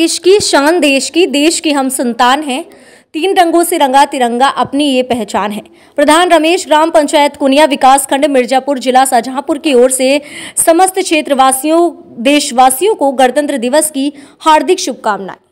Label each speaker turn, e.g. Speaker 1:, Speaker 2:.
Speaker 1: देश की शान देश की देश की हम संतान हैं तीन रंगों से रंगा तिरंगा अपनी ये पहचान है प्रधान रमेश ग्राम पंचायत कुनिया विकास खंड मिर्जापुर जिला शाहजहांपुर की ओर से समस्त क्षेत्रवासियों देशवासियों को गणतंत्र दिवस की हार्दिक शुभकामनाएं